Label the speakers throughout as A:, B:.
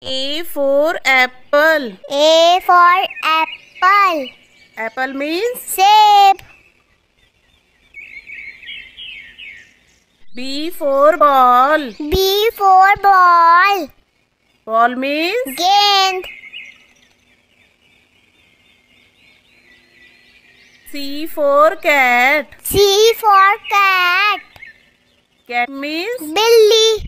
A: A for apple. A for apple. Apple means sape. B for ball. B for ball. Ball means game. C for cat. C for cat. Cat means Billy.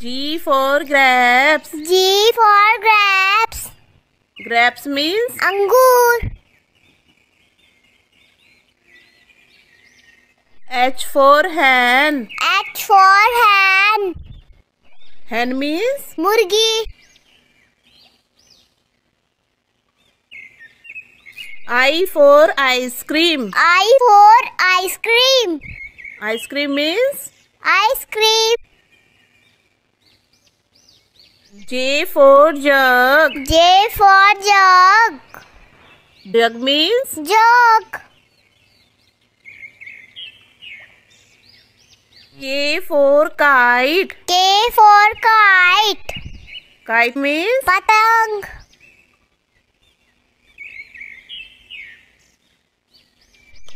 A: G for grapes. G for grapes. Grapes means? Angur. H for hen. H for hen. Hen means? Murgi. I for ice cream. I for ice cream. Ice cream means? Ice cream. J for jug. J for jug. Jug means? Jug. K for kite. K for kite. Kite means? Patang.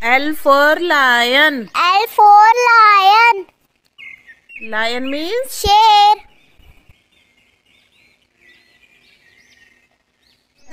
A: L for lion. L for lion. Lion means? Share.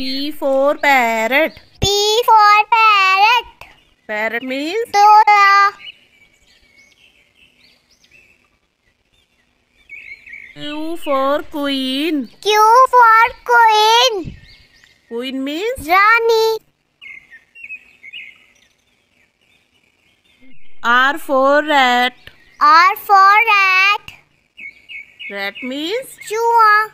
A: P for parrot. P for parrot. Parrot means? Dora. Q for queen. Q for queen. Queen means? Rani. R for rat. R for rat. Rat means? Chua.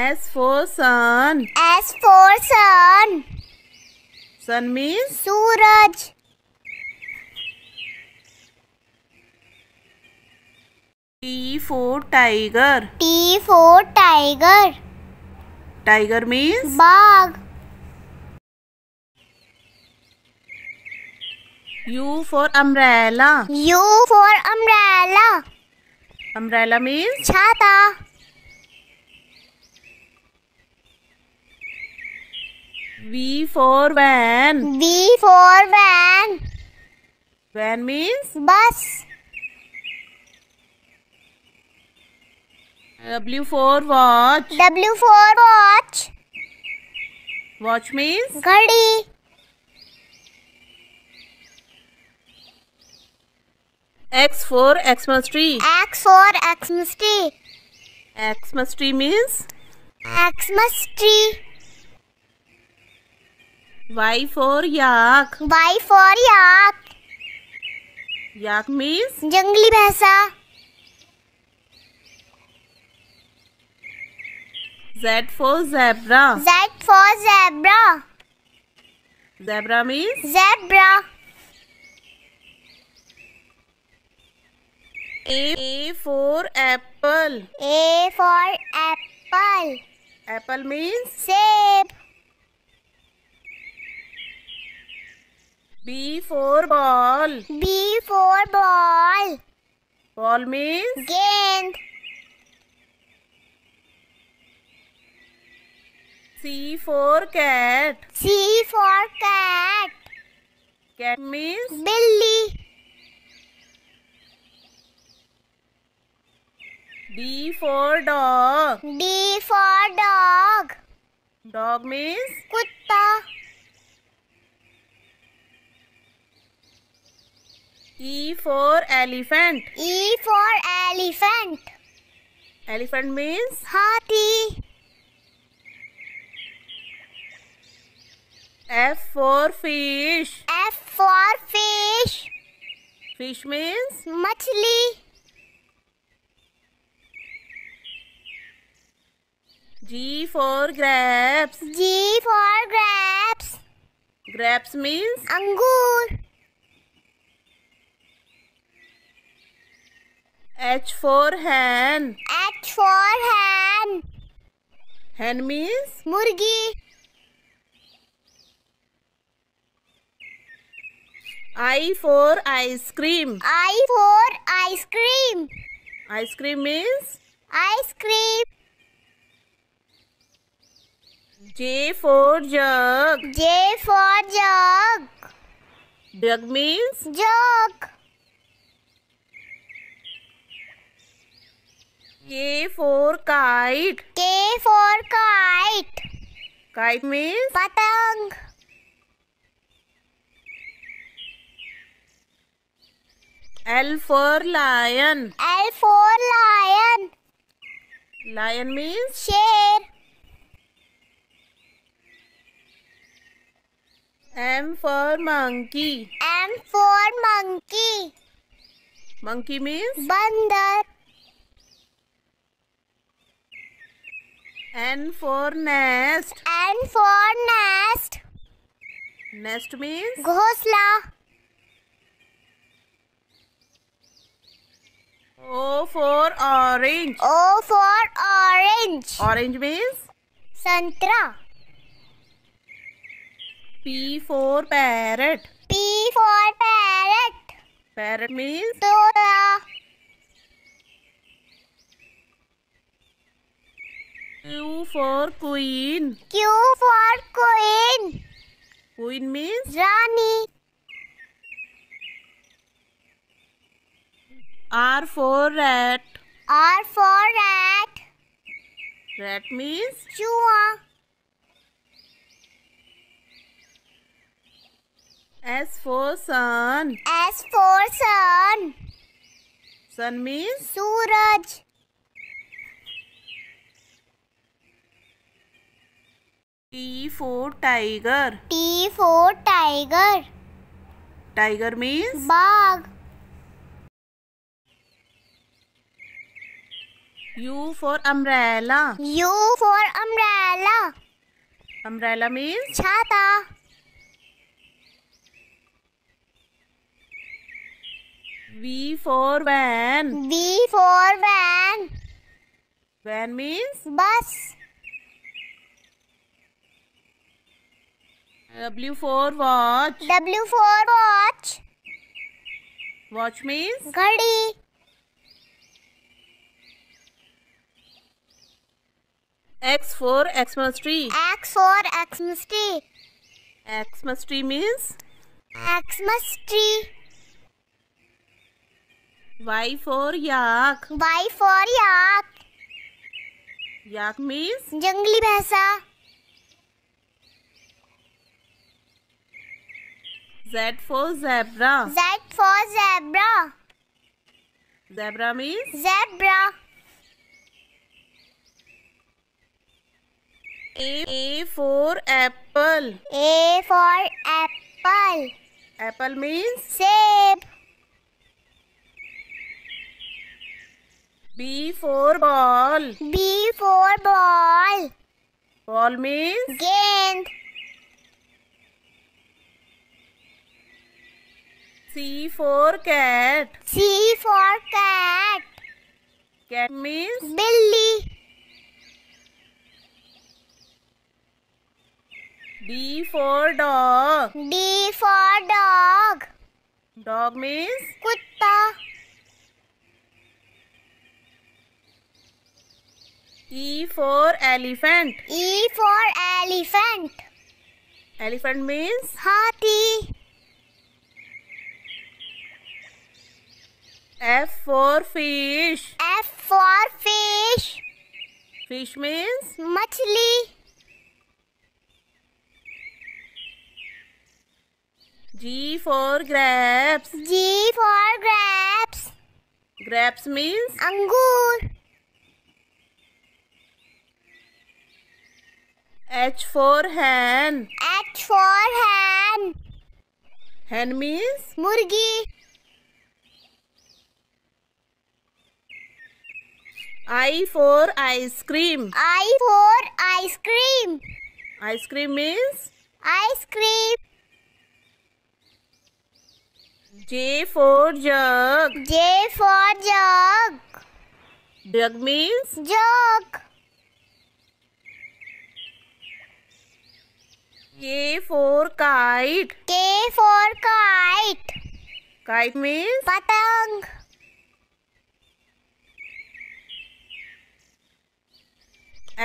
A: S for sun. S for sun. Sun means suraj. T for tiger. T for tiger. Tiger means bag. U for umbrella. U for umbrella. Umbrella means छाता V for van. V for van. Van means bus. W for watch. W for watch. Watch means घड़ी. X for Xmas tree. X for Xmas tree. Xmas tree means Xmas tree. Y for yak. Y for yak. Yak means जंगली भैंसा. Z for zebra. Z for zebra. Zebra means zebra. A, A for apple. A for apple. Apple means save. B for ball. B for ball. Ball means gend. C for cat. C for cat. Cat means billy. D for dog. D for dog. Dog means कुत्ता. E for elephant. E for elephant. Elephant means? Hathi. F for fish. F for fish. Fish means? Machli. G for grapes. G for grapes. Grapes means? Angur. H for hen. H for hen. Hen means? Murgi. I for ice cream. I for ice cream. Ice cream means? Ice cream. J for jug. J for jug. Jug means? Jug. A for kite K for kite kite mean पतंग L for lion L for lion lion means शेर M for monkey M for monkey monkey means बंदर N for nest. N for nest. Nest means? Ghosla. O for orange. O for orange. Orange means? Santra. P for parrot. P for parrot. Parrot means? Tora. Q for queen. Q for queen. Queen means? Rani. R for rat. R for rat. Rat means? Chua. S for sun. S for sun. Sun means? Suraj. T for tiger. T for tiger. Tiger means bag. U for umbrella. U for umbrella. Umbrella means chhata. V for van. V for van. Van means bus. W for watch. W for watch. Watch means? Ghadi. X for Xmas tree. X for Xmas tree. Xmas tree means? Xmas tree. Y for yak. Y for yak. Yak means? Jungli bhesa. Z for zebra. Z for zebra. Zebra means? Zebra. A, A for apple. A for apple. Apple means? Save. B for ball. B for ball. Ball means? Game. C for cat. C for cat. Cat means Billy. D for dog. D for dog. Dog means Kutta. E for elephant. E for elephant. Elephant means Hathi. F for fish. F for fish. Fish means? Machli. G for grapes. G for grapes. Grapes means? Angur. H for hen. H for hen. Hen means? Murgi. I for ice cream I for ice cream ice cream means ice cream J for jug J for jug jug means jug K for kite. K for kite. Kite means? Patang.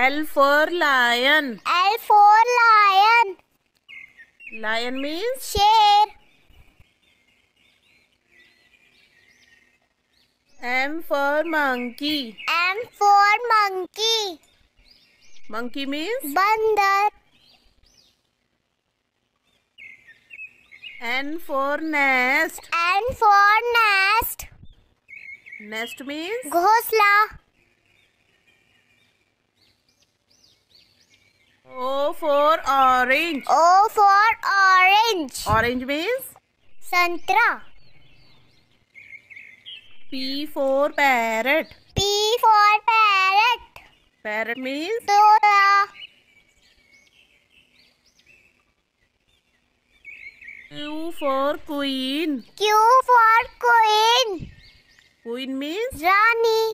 A: L for lion. L for lion. Lion means? Share. M for monkey. M for monkey. Monkey means? Bandar. N for nest. N for nest. Nest means? Ghosla. O for orange. O for orange. Orange means? Santra. P for parrot. P for parrot. Parrot means? Dora. Q for queen. Q for queen. Queen means? Rani.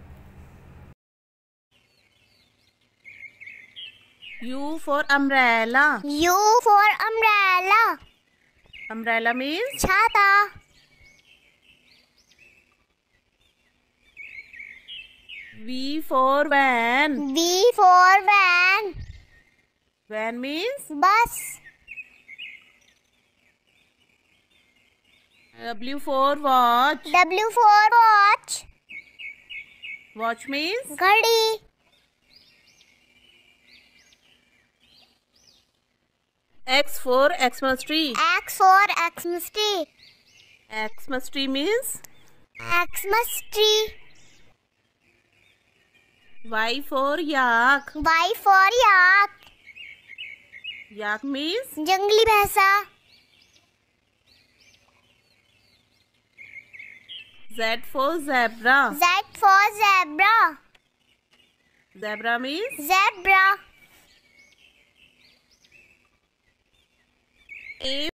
A: U for umbrella. U for umbrella. Umbrella means छाता. V for van. V for van. Van means bus. W for watch. W for watch. Watch means घड़ी. X for Xmas tree. X for Xmas tree. Xmas tree means? Xmas tree. Y for yak. Y for yak. Yak means? जंगली भैंसा. Z for zebra. Z for zebra. Zebra means? Zebra. Abe